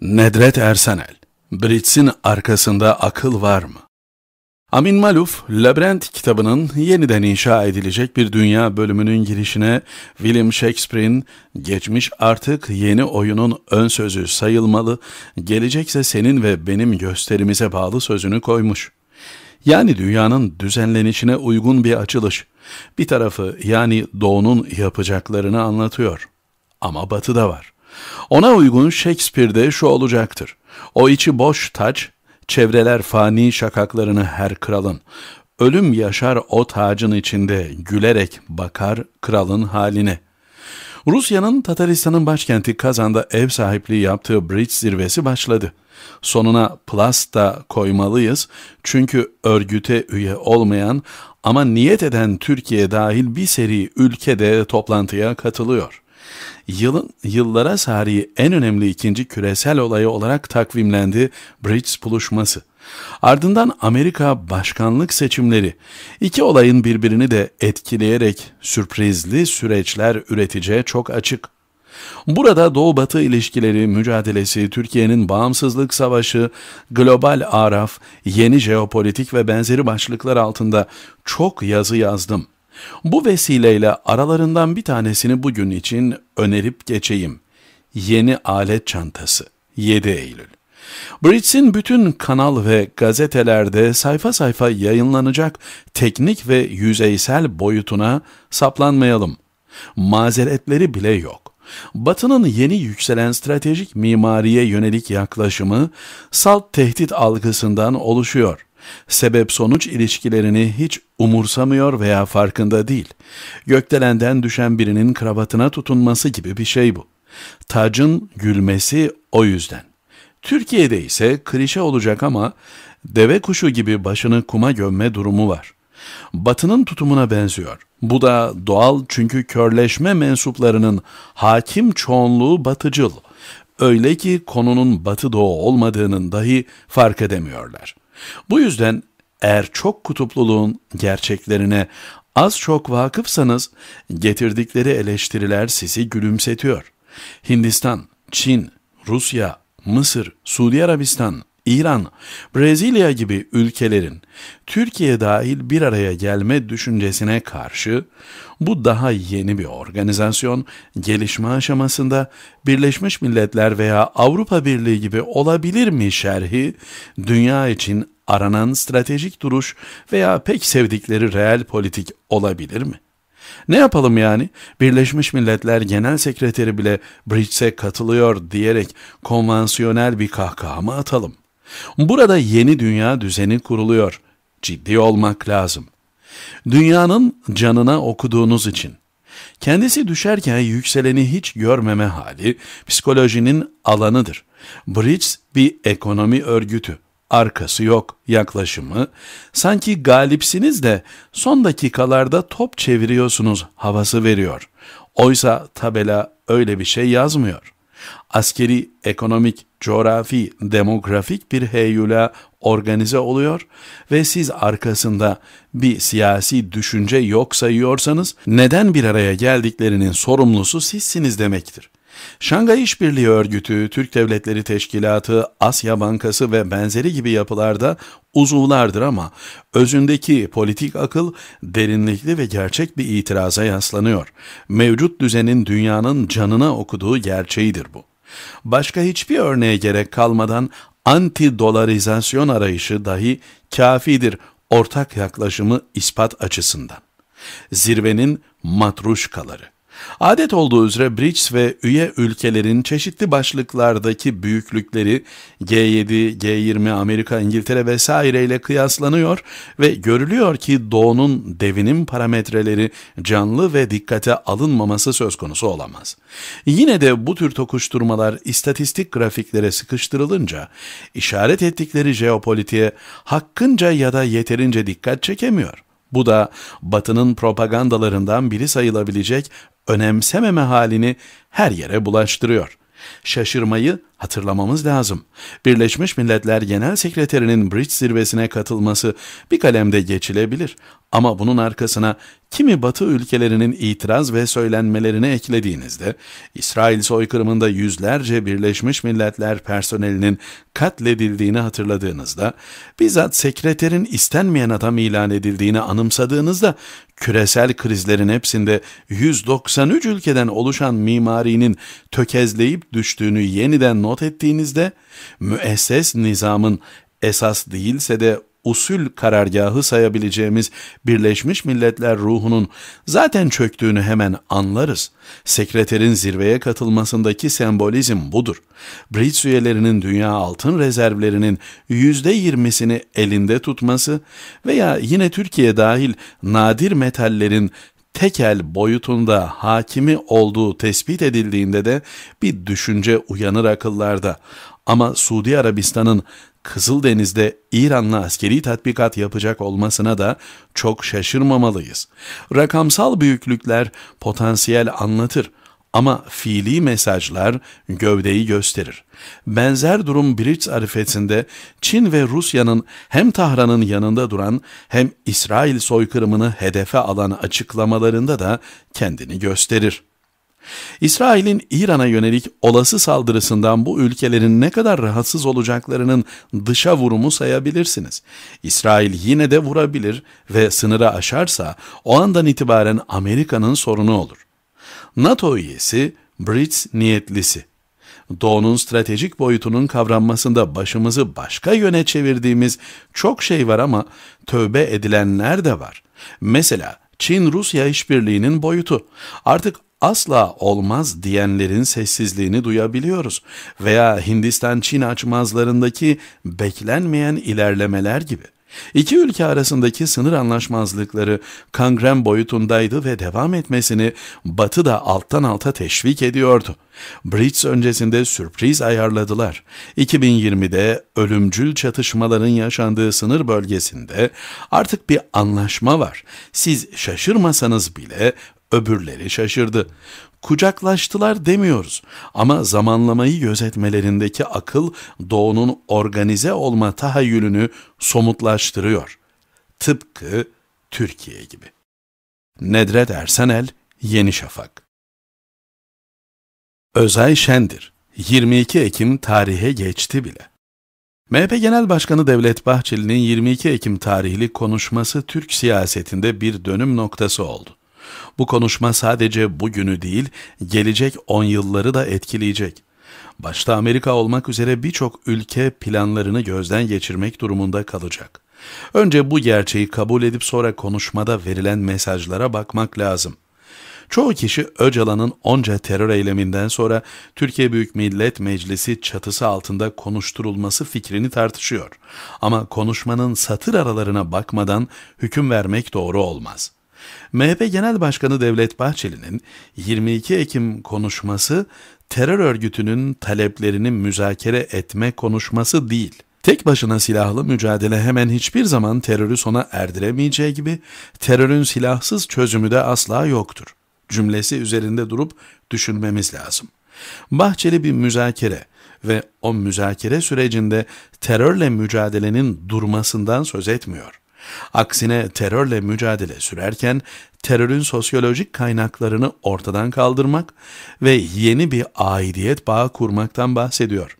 Nedret Ersenel, Brits'in arkasında akıl var mı? Amin Maluf, Labirent kitabının yeniden inşa edilecek bir dünya bölümünün girişine William Shakespeare'in geçmiş artık yeni oyunun ön sözü sayılmalı, gelecekse senin ve benim gösterimize bağlı sözünü koymuş. Yani dünyanın düzenlenişine uygun bir açılış. Bir tarafı yani doğunun yapacaklarını anlatıyor. Ama batı da var.'' Ona uygun Shakespeare'de şu olacaktır. O içi boş taç, çevreler fani şakaklarını her kralın. Ölüm yaşar o tacın içinde, gülerek bakar kralın haline.'' Rusya'nın Tataristan'ın başkenti Kazan'da ev sahipliği yaptığı bridge zirvesi başladı. Sonuna plus da koymalıyız çünkü örgüte üye olmayan ama niyet eden Türkiye dahil bir seri ülkede toplantıya katılıyor.'' Yılın, yıllara sariyi en önemli ikinci küresel olayı olarak takvimlendi BRICS buluşması. Ardından Amerika başkanlık seçimleri İki olayın birbirini de etkileyerek sürprizli süreçler üreteceği çok açık. Burada Doğu-Batı ilişkileri mücadelesi, Türkiye'nin bağımsızlık savaşı, global araf, yeni jeopolitik ve benzeri başlıklar altında çok yazı yazdım.'' Bu vesileyle aralarından bir tanesini bugün için önerip geçeyim. Yeni alet çantası 7 Eylül. Brits'in bütün kanal ve gazetelerde sayfa sayfa yayınlanacak teknik ve yüzeysel boyutuna saplanmayalım. Mazeretleri bile yok. Batı'nın yeni yükselen stratejik mimariye yönelik yaklaşımı salt tehdit algısından oluşuyor. Sebep-sonuç ilişkilerini hiç umursamıyor veya farkında değil. Gökdelenden düşen birinin kravatına tutunması gibi bir şey bu. Tacın gülmesi o yüzden. Türkiye'de ise klişe olacak ama deve kuşu gibi başını kuma gömme durumu var. Batının tutumuna benziyor. Bu da doğal çünkü körleşme mensuplarının hakim çoğunluğu batıcıl. Öyle ki konunun batı doğu olmadığının dahi fark edemiyorlar.'' Bu yüzden eğer çok kutupluluğun gerçeklerine az çok vakıfsanız getirdikleri eleştiriler sizi gülümsetiyor. Hindistan, Çin, Rusya, Mısır, Suudi Arabistan, İran, Brezilya gibi ülkelerin Türkiye dahil bir araya gelme düşüncesine karşı bu daha yeni bir organizasyon gelişme aşamasında Birleşmiş Milletler veya Avrupa Birliği gibi olabilir mi şerhi dünya için aranan stratejik duruş veya pek sevdikleri reel politik olabilir mi? Ne yapalım yani? Birleşmiş Milletler Genel Sekreteri bile BRICS'e katılıyor diyerek konvansiyonel bir kahkaha mı atalım?'' Burada yeni dünya düzeni kuruluyor. Ciddi olmak lazım. Dünyanın canına okuduğunuz için. Kendisi düşerken yükseleni hiç görmeme hali psikolojinin alanıdır. Bridges bir ekonomi örgütü. Arkası yok yaklaşımı, sanki galipsiniz de son dakikalarda top çeviriyorsunuz havası veriyor. Oysa tabela öyle bir şey yazmıyor.'' Askeri, ekonomik, coğrafi, demografik bir heyula organize oluyor ve siz arkasında bir siyasi düşünce yok sayıyorsanız neden bir araya geldiklerinin sorumlusu sizsiniz demektir. Şangay İşbirliği Örgütü, Türk Devletleri Teşkilatı, Asya Bankası ve benzeri gibi yapılarda uzuvlardır ama özündeki politik akıl derinlikli ve gerçek bir itiraza yaslanıyor. Mevcut düzenin dünyanın canına okuduğu gerçeğidir bu. Başka hiçbir örneğe gerek kalmadan anti-dolarizasyon arayışı dahi kafidir ortak yaklaşımı ispat açısından. Zirvenin matruşkaları. Adet olduğu üzere BRICS ve üye ülkelerin çeşitli başlıklardaki büyüklükleri G7, G20, Amerika, İngiltere vesaireyle kıyaslanıyor ve görülüyor ki doğunun devinim parametreleri canlı ve dikkate alınmaması söz konusu olamaz. Yine de bu tür tokuşturmalar istatistik grafiklere sıkıştırılınca işaret ettikleri jeopolitiğe hakkınca ya da yeterince dikkat çekemiyor. Bu da Batı'nın propagandalarından biri sayılabilecek önemsememe halini her yere bulaştırıyor. Şaşırmayı Hatırlamamız lazım. Birleşmiş Milletler Genel Sekreterinin BRICS zirvesine katılması bir kalemde geçilebilir. Ama bunun arkasına kimi batı ülkelerinin itiraz ve söylenmelerini eklediğinizde, İsrail soykırımında yüzlerce Birleşmiş Milletler personelinin katledildiğini hatırladığınızda, bizzat sekreterin istenmeyen adam ilan edildiğini anımsadığınızda, küresel krizlerin hepsinde 193 ülkeden oluşan mimarinin tökezleyip düştüğünü yeniden not ettiğinizde müesses nizamın esas değilse de usul karargahı sayabileceğimiz Birleşmiş Milletler ruhunun zaten çöktüğünü hemen anlarız. Sekreterin zirveye katılmasındaki sembolizm budur. BRICS üyelerinin dünya altın rezervlerinin %20'sini elinde tutması veya yine Türkiye dahil nadir metallerin tekel boyutunda hakimi olduğu tespit edildiğinde de bir düşünce uyanır akıllarda. Ama Suudi Arabistan'ın Kızıldeniz'de İran'la askeri tatbikat yapacak olmasına da çok şaşırmamalıyız. Rakamsal büyüklükler potansiyel anlatır ama fiili mesajlar gövdeyi gösterir. Benzer durum Bridge arifesinde Çin ve Rusya'nın hem Tahran'ın yanında duran hem İsrail soykırımını hedefe alan açıklamalarında da kendini gösterir. İsrail'in İran'a yönelik olası saldırısından bu ülkelerin ne kadar rahatsız olacaklarının dışa vurumu sayabilirsiniz. İsrail yine de vurabilir ve sınırı aşarsa o andan itibaren Amerika'nın sorunu olur. NATO üyesi, BRICS niyetlisi. Doğu'nun stratejik boyutunun kavranmasında başımızı başka yöne çevirdiğimiz çok şey var ama tövbe edilenler de var. Mesela Çin-Rusya işbirliğinin boyutu. Artık asla olmaz diyenlerin sessizliğini duyabiliyoruz veya Hindistan-Çin açmazlarındaki beklenmeyen ilerlemeler gibi. İki ülke arasındaki sınır anlaşmazlıkları kangren boyutundaydı ve devam etmesini Batı da alttan alta teşvik ediyordu. Bridge öncesinde sürpriz ayarladılar. 2020'de ölümcül çatışmaların yaşandığı sınır bölgesinde artık bir anlaşma var. Siz şaşırmasanız bile öbürleri şaşırdı kucaklaştılar demiyoruz ama zamanlamayı gözetmelerindeki akıl doğunun organize olma tahayyülünü somutlaştırıyor. Tıpkı Türkiye gibi. Nedret Ersenel, Yeni Şafak Özay Şendir, 22 Ekim tarihe geçti bile. MHP Genel Başkanı Devlet Bahçeli'nin 22 Ekim tarihli konuşması Türk siyasetinde bir dönüm noktası oldu. Bu konuşma sadece bugünü değil, gelecek 10 yılları da etkileyecek. Başta Amerika olmak üzere birçok ülke planlarını gözden geçirmek durumunda kalacak. Önce bu gerçeği kabul edip sonra konuşmada verilen mesajlara bakmak lazım. Çoğu kişi Öcalan'ın onca terör eyleminden sonra Türkiye Büyük Millet Meclisi çatısı altında konuşturulması fikrini tartışıyor. Ama konuşmanın satır aralarına bakmadan hüküm vermek doğru olmaz.'' MHP Genel Başkanı Devlet Bahçeli'nin 22 Ekim konuşması terör örgütünün taleplerini müzakere etme konuşması değil. Tek başına silahlı mücadele hemen hiçbir zaman terörü sona erdiremeyeceği gibi terörün silahsız çözümü de asla yoktur. Cümlesi üzerinde durup düşünmemiz lazım. Bahçeli bir müzakere ve o müzakere sürecinde terörle mücadelenin durmasından söz etmiyor. Aksine terörle mücadele sürerken terörün sosyolojik kaynaklarını ortadan kaldırmak ve yeni bir aidiyet bağı kurmaktan bahsediyor.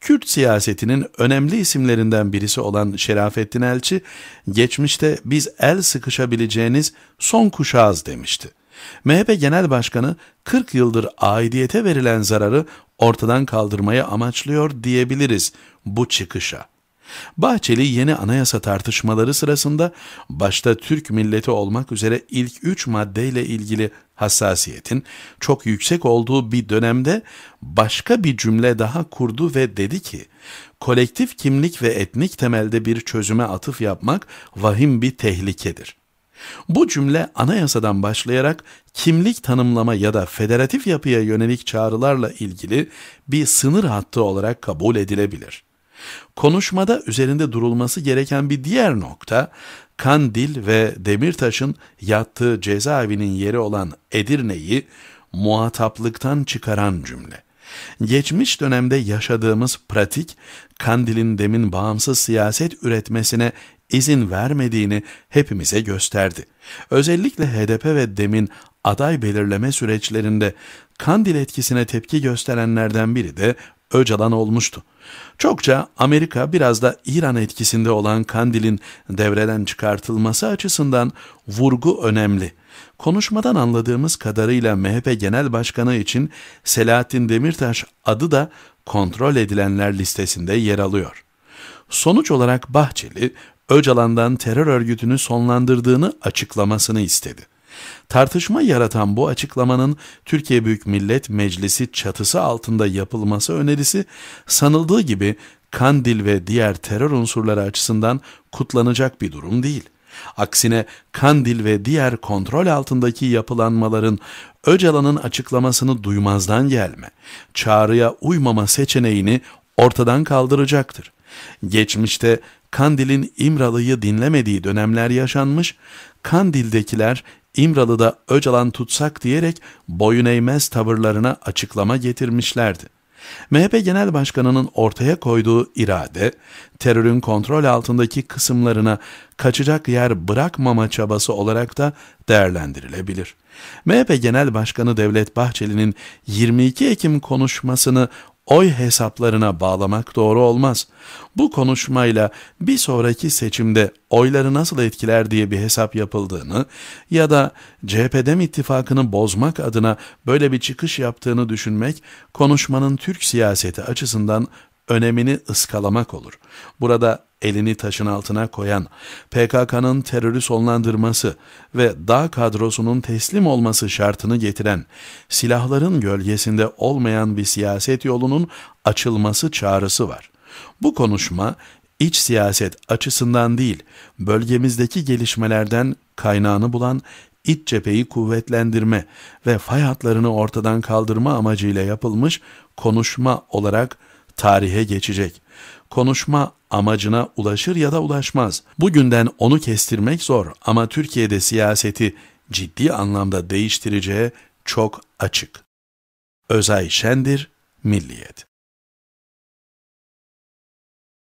Kürt siyasetinin önemli isimlerinden birisi olan Şerafettin Elçi, geçmişte biz el sıkışabileceğiniz son kuşağız demişti. MHP Genel Başkanı 40 yıldır aidiyete verilen zararı ortadan kaldırmayı amaçlıyor diyebiliriz bu çıkışa. Bahçeli yeni anayasa tartışmaları sırasında başta Türk milleti olmak üzere ilk üç maddeyle ilgili hassasiyetin çok yüksek olduğu bir dönemde başka bir cümle daha kurdu ve dedi ki, kolektif kimlik ve etnik temelde bir çözüme atıf yapmak vahim bir tehlikedir.'' Bu cümle anayasadan başlayarak kimlik tanımlama ya da federatif yapıya yönelik çağrılarla ilgili bir sınır hattı olarak kabul edilebilir. Konuşmada üzerinde durulması gereken bir diğer nokta, Kandil ve Demirtaş'ın yattığı cezaevinin yeri olan Edirne'yi muhataplıktan çıkaran cümle. Geçmiş dönemde yaşadığımız pratik, Kandil'in demin bağımsız siyaset üretmesine izin vermediğini hepimize gösterdi. Özellikle HDP ve DEM'in aday belirleme süreçlerinde Kandil etkisine tepki gösterenlerden biri de Öcalan olmuştu. Çokça Amerika biraz da İran etkisinde olan Kandil'in devreden çıkartılması açısından vurgu önemli. Konuşmadan anladığımız kadarıyla MHP Genel Başkanı için Selahattin Demirtaş adı da kontrol edilenler listesinde yer alıyor. Sonuç olarak Bahçeli, Öcalan'dan terör örgütünü sonlandırdığını açıklamasını istedi. Tartışma yaratan bu açıklamanın Türkiye Büyük Millet Meclisi çatısı altında yapılması önerisi sanıldığı gibi Kandil ve diğer terör unsurları açısından kutlanacak bir durum değil. Aksine Kandil ve diğer kontrol altındaki yapılanmaların Öcalan'ın açıklamasını duymazdan gelme, çağrıya uymama seçeneğini ortadan kaldıracaktır. Geçmişte Kandil'in İmralı'yı dinlemediği dönemler yaşanmış, Kandil'dekiler İmralı'da Öcalan tutsak diyerek boyun eğmez tavırlarına açıklama getirmişlerdi. MHP Genel Başkanı'nın ortaya koyduğu irade, terörün kontrol altındaki kısımlarına kaçacak yer bırakmama çabası olarak da değerlendirilebilir. MHP Genel Başkanı Devlet Bahçeli'nin 22 Ekim konuşmasını oy hesaplarına bağlamak doğru olmaz. Bu konuşmayla bir sonraki seçimde oyları nasıl etkiler diye bir hesap yapıldığını ya da CHP'de ittifakını bozmak adına böyle bir çıkış yaptığını düşünmek konuşmanın Türk siyaseti açısından önemini ıskalamak olur. Burada elini taşın altına koyan, PKK'nın terörü sonlandırması ve dağ kadrosunun teslim olması şartını getiren, silahların gölgesinde olmayan bir siyaset yolunun açılması çağrısı var. Bu konuşma iç siyaset açısından değil, bölgemizdeki gelişmelerden kaynağını bulan iç cepheyi kuvvetlendirme ve fay hatlarını ortadan kaldırma amacıyla yapılmış konuşma olarak tarihe geçecek. Konuşma amacına ulaşır ya da ulaşmaz. Bugünden onu kestirmek zor ama Türkiye'de siyaseti ciddi anlamda değiştireceği çok açık. Özay Şendir, Milliyet